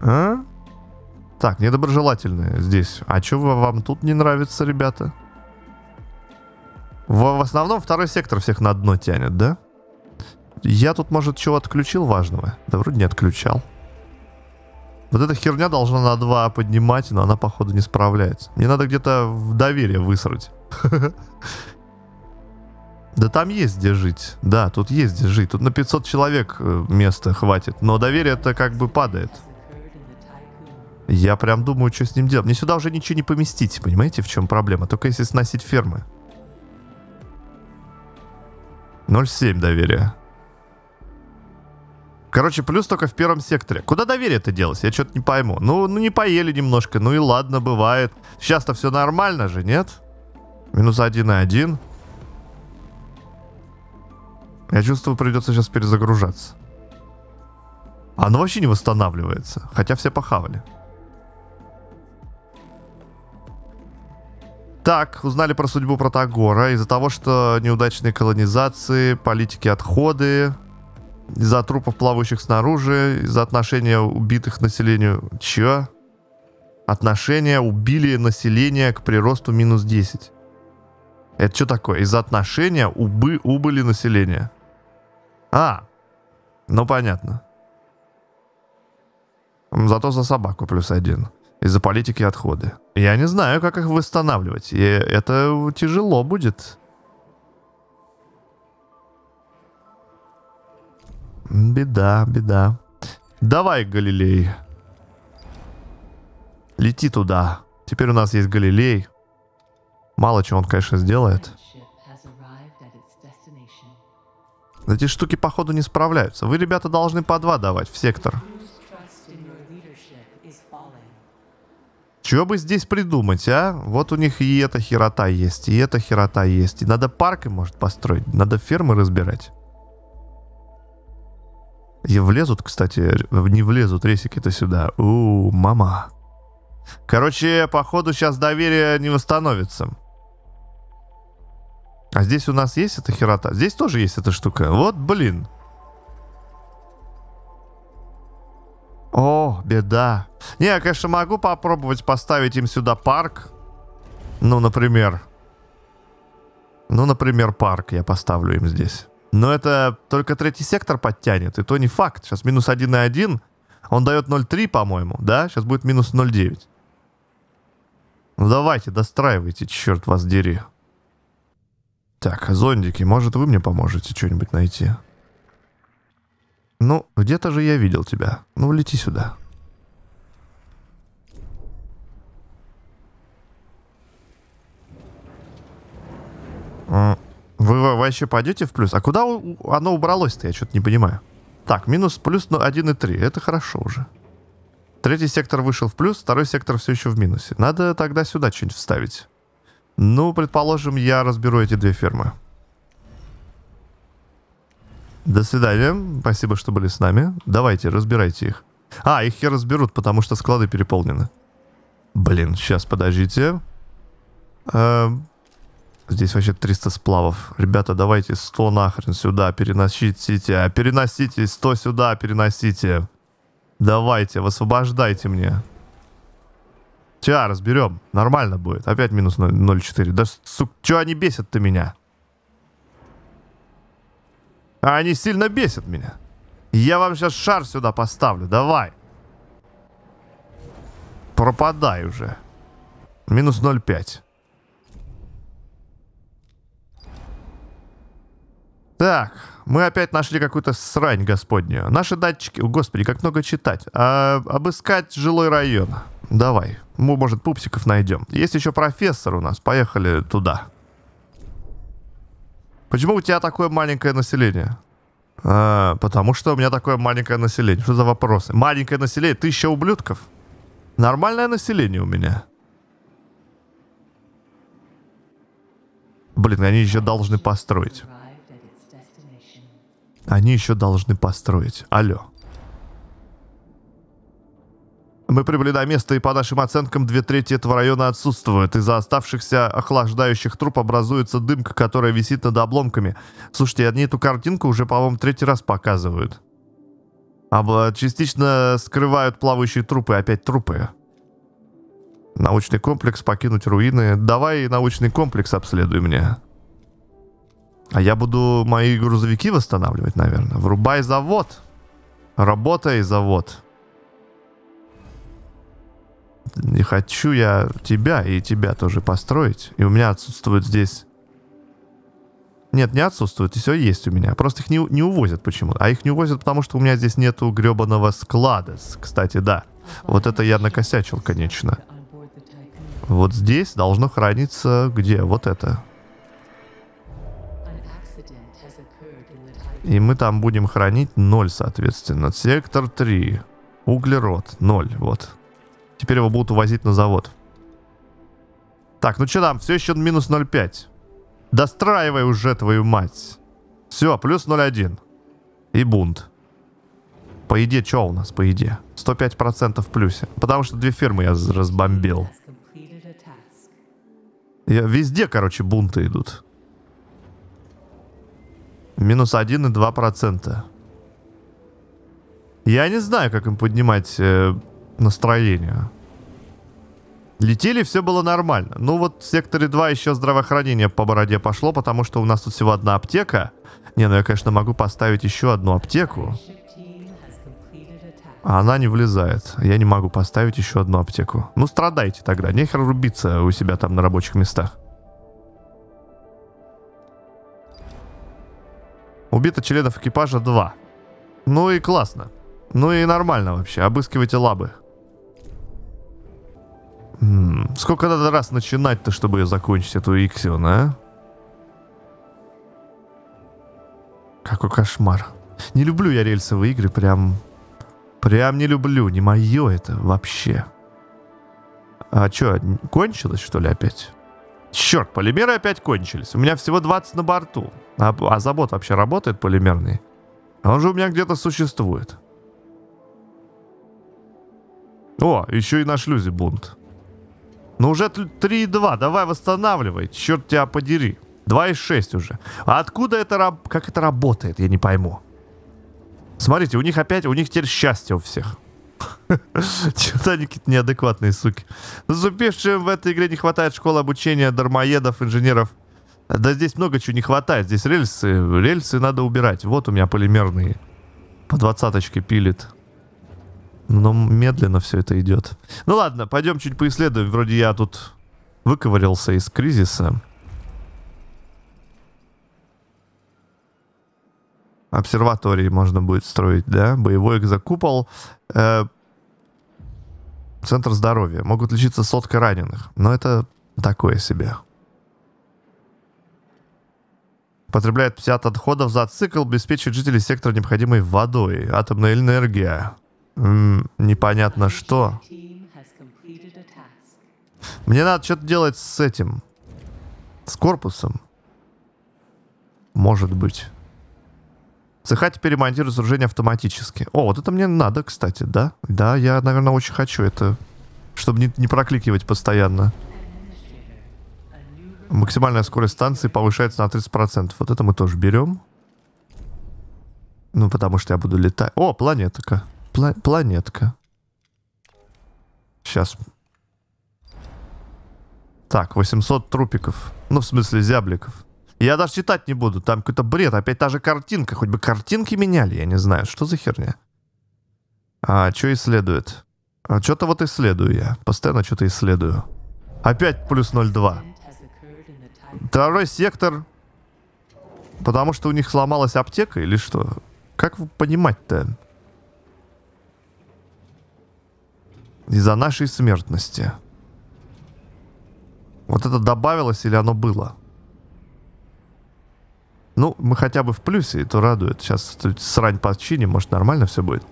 А? Так, недоброжелательные здесь. А что вам тут не нравится, ребята? В, в основном второй сектор всех на дно тянет, да? Я тут, может, чего отключил важного? Да вроде не отключал. Вот эта херня должна на 2 поднимать, но она, походу, не справляется. Мне надо где-то в доверие высрать. (laughs) Да там есть где жить. Да, тут есть где жить. Тут на 500 человек э, места хватит. Но доверие-то как бы падает. Я прям думаю, что с ним делать. Мне сюда уже ничего не поместить, понимаете, в чем проблема? Только если сносить фермы. 0,7 доверия. Короче, плюс только в первом секторе. Куда доверие это делось? Я что-то не пойму. Ну, ну не поели немножко, ну и ладно, бывает. Сейчас-то все нормально же, нет? Минус 1 и 1. Я чувствую, придется сейчас перезагружаться. А оно вообще не восстанавливается, хотя все похавали. Так, узнали про судьбу Протагора из-за того, что неудачные колонизации, политики отходы, из-за трупов, плавающих снаружи, из-за отношения убитых населению. Чё? Отношения убили население к приросту минус 10. Это что такое? Из-за отношения убы, убыли населения. А, ну понятно. Зато за собаку плюс один. и за политики отходы. Я не знаю, как их восстанавливать. И это тяжело будет. Беда, беда. Давай, Галилей. Лети туда. Теперь у нас есть Галилей. Мало чего он, конечно, сделает. Эти штуки, походу, не справляются. Вы, ребята, должны по два давать в сектор. Чего бы здесь придумать, а? Вот у них и эта херота есть, и эта херота есть. И надо парки, может, построить, надо фермы разбирать. И влезут, кстати, не влезут ресики-то сюда. У, мама. Короче, походу сейчас доверие не восстановится. А здесь у нас есть эта херота? Здесь тоже есть эта штука. Вот, блин. О, беда. Не, я, конечно, могу попробовать поставить им сюда парк. Ну, например. Ну, например, парк я поставлю им здесь. Но это только третий сектор подтянет. И то не факт. Сейчас минус 1 и 1. Он дает 0,3, по-моему, да? Сейчас будет минус 0,9. Ну, давайте, достраивайте, черт вас дери. Так, а зондики, может, вы мне поможете что-нибудь найти? Ну, где-то же я видел тебя. Ну, лети сюда. Вы вообще пойдете в плюс? А куда оно убралось-то? Я что-то не понимаю. Так, минус плюс 1,3. Это хорошо уже. Третий сектор вышел в плюс, второй сектор все еще в минусе. Надо тогда сюда что-нибудь вставить. Ну, предположим, я разберу эти две фермы. До свидания. Спасибо, что были с нами. Давайте, разбирайте их. А, их я разберут, потому что склады переполнены. Блин, сейчас, подождите. Э, здесь вообще 300 сплавов. Ребята, давайте 100 нахрен сюда, переносите. А переносите 100 сюда, переносите. Давайте, высвобождайте мне. Тебя разберем. Нормально будет. Опять минус 0,4. Да, сука, чё они бесят-то меня? А они сильно бесят меня. Я вам сейчас шар сюда поставлю. Давай. Пропадай уже. Минус 0,5. Так, мы опять нашли какую-то срань господнюю. Наши датчики... Господи, как много читать. А, обыскать жилой район. Давай. Мы, может, пупсиков найдем. Есть еще профессор у нас. Поехали туда. Почему у тебя такое маленькое население? А, потому что у меня такое маленькое население. Что за вопросы? Маленькое население? Тысяча ублюдков? Нормальное население у меня. Блин, они еще должны построить. Они еще должны построить. Алло. Мы прибыли на место, и по нашим оценкам две трети этого района отсутствуют. Из-за оставшихся охлаждающих труб образуется дымка, которая висит над обломками. Слушайте, одни эту картинку уже, по-моему, третий раз показывают. А частично скрывают плавающие трупы, опять трупы. Научный комплекс, покинуть руины. Давай научный комплекс обследуй мне. А я буду мои грузовики восстанавливать, наверное. Врубай завод. Работай, завод. И хочу я тебя и тебя тоже построить. И у меня отсутствует здесь... Нет, не отсутствует, все есть у меня. Просто их не, не увозят почему-то. А их не увозят, потому что у меня здесь нету гребаного склада. Кстати, да. Вот это я накосячил, конечно. Вот здесь должно храниться где? Вот это. И мы там будем хранить 0, соответственно. Сектор 3. Углерод 0, вот. Теперь его будут увозить на завод. Так, ну что там, все еще минус 0,5. Достраивай уже, твою мать. Все, плюс 0,1. И бунт. По еде что у нас по еде? 105% в плюсе. Потому что две фирмы я разбомбил. Я, везде, короче, бунты идут. Минус 1 и 2%. Я не знаю, как им поднимать э, настроение. Летели, все было нормально. Ну вот в секторе 2 еще здравоохранение по бороде пошло, потому что у нас тут всего одна аптека. Не, ну я, конечно, могу поставить еще одну аптеку. А она не влезает. Я не могу поставить еще одну аптеку. Ну страдайте тогда, нехер рубиться у себя там на рабочих местах. Убито членов экипажа 2. Ну и классно. Ну и нормально вообще. Обыскивайте лабы сколько надо раз начинать-то, чтобы закончить эту Иксион, а? Какой кошмар. Не люблю я рельсовые игры, прям... Прям не люблю, не мое это вообще. А что, кончилось, что ли, опять? Черт, полимеры опять кончились. У меня всего 20 на борту. А, а завод вообще работает полимерный? Он же у меня где-то существует. О, еще и на шлюзе бунт. Ну уже 3,2, давай восстанавливай, черт тебя подери. 2,6 уже. А откуда это, как это работает, я не пойму. Смотрите, у них опять, у них теперь счастье у всех. (laughs) Что-то они какие-то неадекватные суки. Ну, Зубившим в этой игре не хватает школы обучения дармоедов, инженеров. Да здесь много чего не хватает. Здесь рельсы, рельсы надо убирать. Вот у меня полимерные. По двадцаточке пилит. Но медленно все это идет. Ну ладно, пойдем чуть поисследуем. Вроде я тут выковырялся из кризиса. Обсерватории можно будет строить, да? Боевой экзокупол. Э, центр здоровья. Могут лечиться сотка раненых. Но это такое себе. Потребляет 50 отходов за цикл, обеспечивает жителей сектора необходимой водой. Атомная энергия непонятно что. Мне надо что-то делать с этим. С корпусом. Может быть. Цеха теперь ремонтирует сооружение автоматически. О, вот это мне надо, кстати, да? Да, я, наверное, очень хочу это. Чтобы не, не прокликивать постоянно. Максимальная скорость станции повышается на 30%. Вот это мы тоже берем. Ну, потому что я буду летать. О, планетка. Пла планетка. Сейчас. Так, 800 трупиков. Ну, в смысле, зябликов. Я даже читать не буду, там какой-то бред. Опять та же картинка. Хоть бы картинки меняли, я не знаю. Что за херня? А, что исследует? А, что-то вот исследую я. Постоянно что-то исследую. Опять плюс 0,2. Второй сектор. Потому что у них сломалась аптека или что? Как понимать-то? из-за нашей смертности. Вот это добавилось или оно было? Ну, мы хотя бы в плюсе, это радует. Сейчас срань подчиним, может нормально все будет.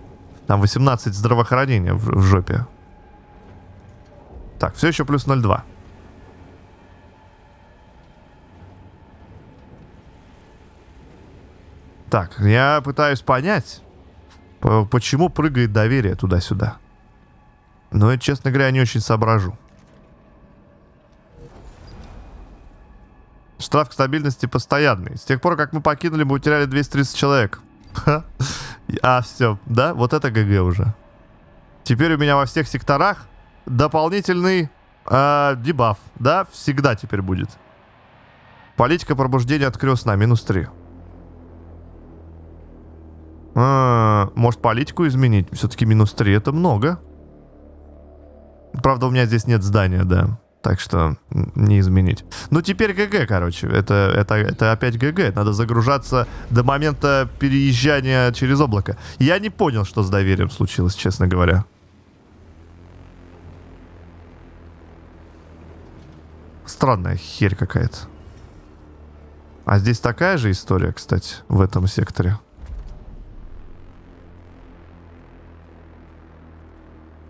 Там 18 здравоохранения в, в жопе. Так, все еще плюс 0,2. Так, я пытаюсь понять, почему прыгает доверие туда-сюда. Но это, честно говоря, не очень соображу. Штраф к стабильности постоянный. С тех пор, как мы покинули, мы утеряли 230 человек. А, все, да? Вот это ГГ уже. Теперь у меня во всех секторах дополнительный э, дебаф, да? Всегда теперь будет. Политика пробуждения от на минус 3. А, может, политику изменить? Все-таки минус 3 это много. Правда, у меня здесь нет здания, да. Так что не изменить. Ну, теперь ГГ, короче. Это, это, это опять ГГ. Надо загружаться до момента переезжания через облако. Я не понял, что с доверием случилось, честно говоря. Странная херь какая-то. А здесь такая же история, кстати, в этом секторе.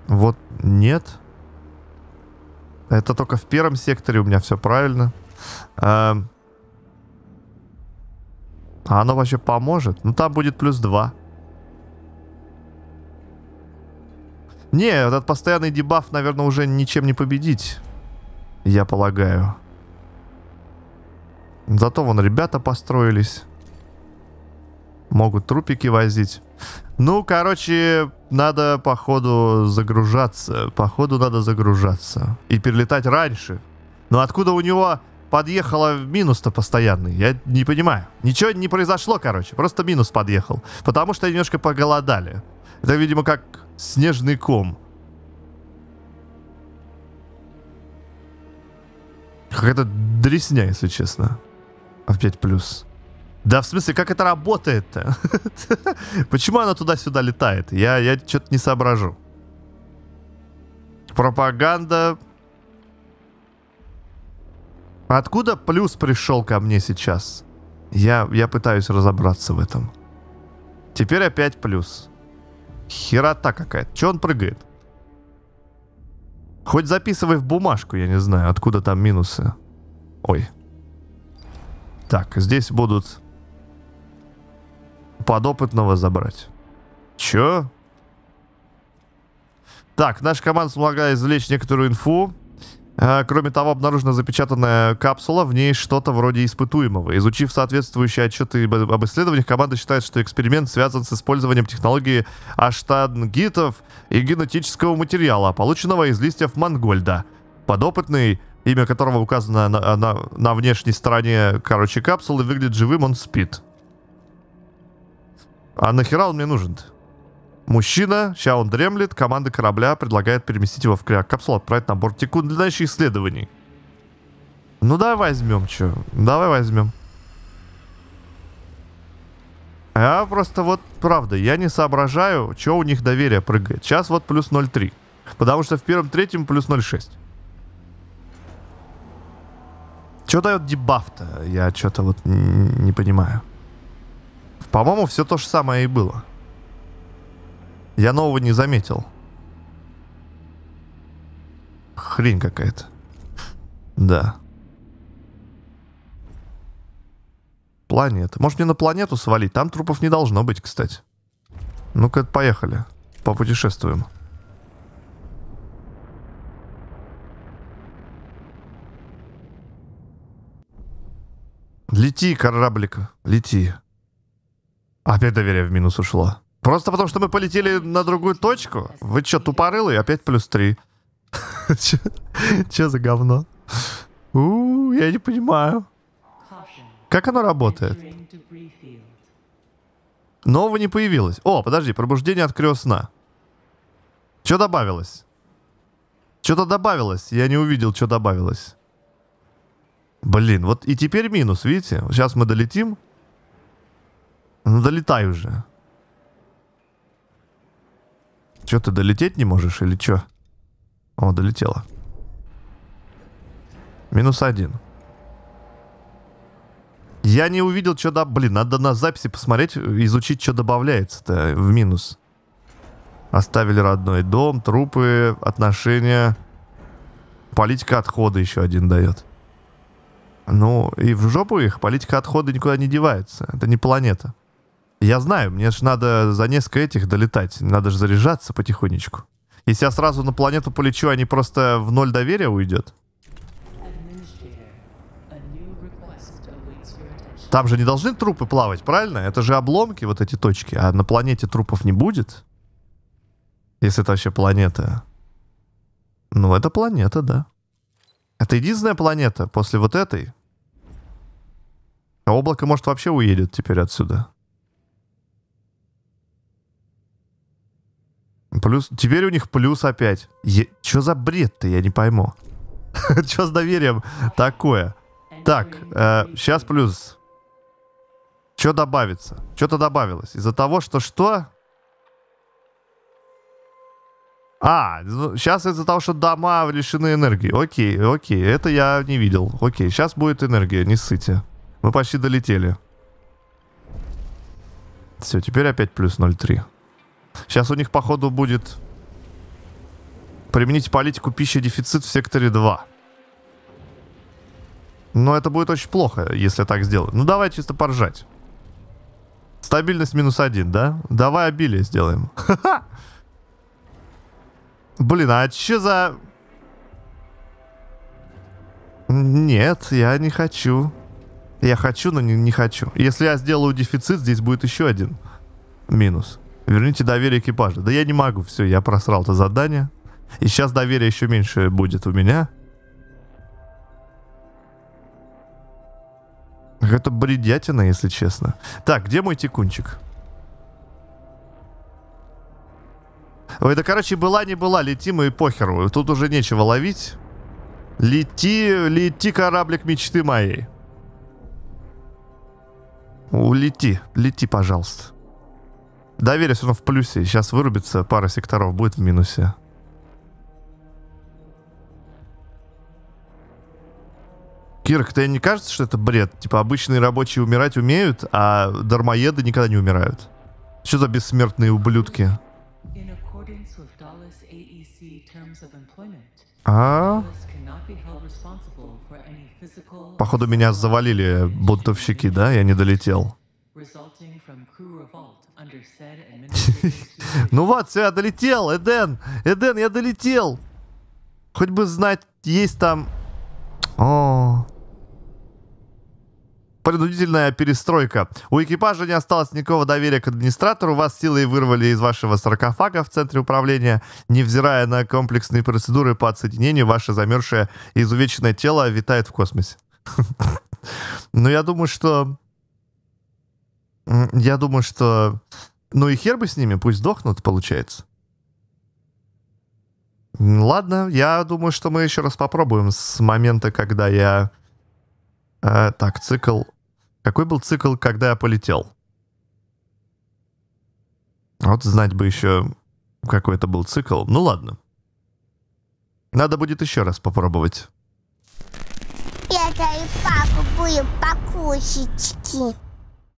Вот нет. Нет. Это только в первом секторе у меня все правильно. Эм. А оно вообще поможет? Ну там будет плюс 2. Не, этот постоянный дебаф, наверное, уже ничем не победить. Я полагаю. Зато вон ребята построились могут трупики возить. Ну, короче, надо, походу, загружаться. Походу, надо загружаться. И перелетать раньше. Но откуда у него подъехала минус-то постоянный? Я не понимаю. Ничего не произошло, короче. Просто минус подъехал. Потому что немножко поголодали. Это, видимо, как снежный ком. Какая-то дресня, если честно. Опять плюс. Да, в смысле, как это работает-то? (laughs) Почему она туда-сюда летает? Я, я что-то не соображу. Пропаганда. Откуда плюс пришел ко мне сейчас? Я, я пытаюсь разобраться в этом. Теперь опять плюс. Херота какая-то. Че он прыгает? Хоть записывай в бумажку, я не знаю, откуда там минусы. Ой. Так, здесь будут подопытного забрать. Чё? Так, наша команда смогла извлечь некоторую инфу. А, кроме того, обнаружена запечатанная капсула, в ней что-то вроде испытуемого. Изучив соответствующие отчеты об исследованиях, команда считает, что эксперимент связан с использованием технологии аштангитов и генетического материала, полученного из листьев мангольда. Подопытный, имя которого указано на, на, на внешней стороне, короче, капсулы, выглядит живым, он спит. А нахера он мне нужен-то? Мужчина, сейчас он дремлет, команда корабля предлагает переместить его в капсулу, отправить на борт Тикун для дальнейших исследований. Ну давай возьмем, чё. Давай возьмем. Я а просто вот, правда, я не соображаю, что у них доверие прыгает. Сейчас вот плюс 0,3. Потому что в первом третьем плюс 0,6. Что дает дебаф-то? Я что-то вот не понимаю. По-моему, все то же самое и было. Я нового не заметил. Хрень какая-то. Да. Планета. Может мне на планету свалить? Там трупов не должно быть, кстати. Ну-ка, поехали. Попутешествуем. Лети, кораблик, лети. Опять доверие в минус ушло. Просто потому, что мы полетели на другую точку? Вы что, тупорылые? Опять плюс три. (laughs) Че за говно? у я не понимаю. Как оно работает? Нового не появилось. О, подожди, пробуждение от крестна. Что добавилось? Что-то добавилось. Я не увидел, что добавилось. Блин, вот и теперь минус, видите? Сейчас мы долетим. Ну долетай уже. Че, ты долететь не можешь или что? О, долетела. Минус один. Я не увидел, что... Да, блин, надо на записи посмотреть, изучить, что добавляется-то в минус. Оставили родной дом, трупы, отношения. Политика отхода еще один дает. Ну, и в жопу их политика отхода никуда не девается. Это не планета. Я знаю, мне же надо за несколько этих долетать. Надо же заряжаться потихонечку. Если я сразу на планету полечу, они а просто в ноль доверия уйдет. Там же не должны трупы плавать, правильно? Это же обломки, вот эти точки. А на планете трупов не будет? Если это вообще планета. Ну, это планета, да. Это единственная планета после вот этой. А облако, может, вообще уедет теперь отсюда. Плюс, теперь у них плюс опять. Е... Чё за бред-то, я не пойму. (laughs) Че с доверием такое? Так, э, сейчас плюс. Что добавится? Что-то добавилось. Из-за того, что что? А, ну, сейчас из-за того, что дома лишены энергии. Окей, окей, это я не видел. Окей, сейчас будет энергия, не ссыте. Мы почти долетели. Все, теперь опять плюс 0,3. Сейчас у них, походу, будет применить политику дефицит в секторе 2. Но это будет очень плохо, если так сделать. Ну давай чисто поржать. Стабильность минус один, да? Давай обилие сделаем. (laughs) Блин, а че за... Нет, я не хочу. Я хочу, но не, не хочу. Если я сделаю дефицит, здесь будет еще один минус. Верните доверие экипажа. Да я не могу, все, я просрал это задание. И сейчас доверие еще меньше будет у меня. Это бредятина, если честно. Так, где мой текунчик? Это, короче, была не была, летим и похер, Тут уже нечего ловить. Лети, лети, кораблик мечты моей. Улети, лети, пожалуйста. Доверие все равно в плюсе. Сейчас вырубится пара секторов, будет в минусе. Кирк, тебе не кажется, что это бред? Типа обычные рабочие умирать умеют, а дармоеды никогда не умирают. Что за бессмертные ублюдки? E а? Походу меня завалили бунтовщики, да? Я не долетел. Ну вот, все, я долетел, Эден. Эден, я долетел. Хоть бы знать, есть там... О. Принудительная перестройка. У экипажа не осталось никакого доверия к администратору. Вас силой вырвали из вашего саркофага в центре управления, невзирая на комплексные процедуры по отсоединению, ваше замерзшее и изувеченное тело витает в космосе. (laughs) Но ну, я думаю, что... Я думаю, что ну и хер бы с ними, пусть дохнут, получается. Ладно, я думаю, что мы еще раз попробуем с момента, когда я... Э, так, цикл... Какой был цикл, когда я полетел? Вот знать бы еще, какой это был цикл. Ну ладно. Надо будет еще раз попробовать. Я и папа будем покусечки.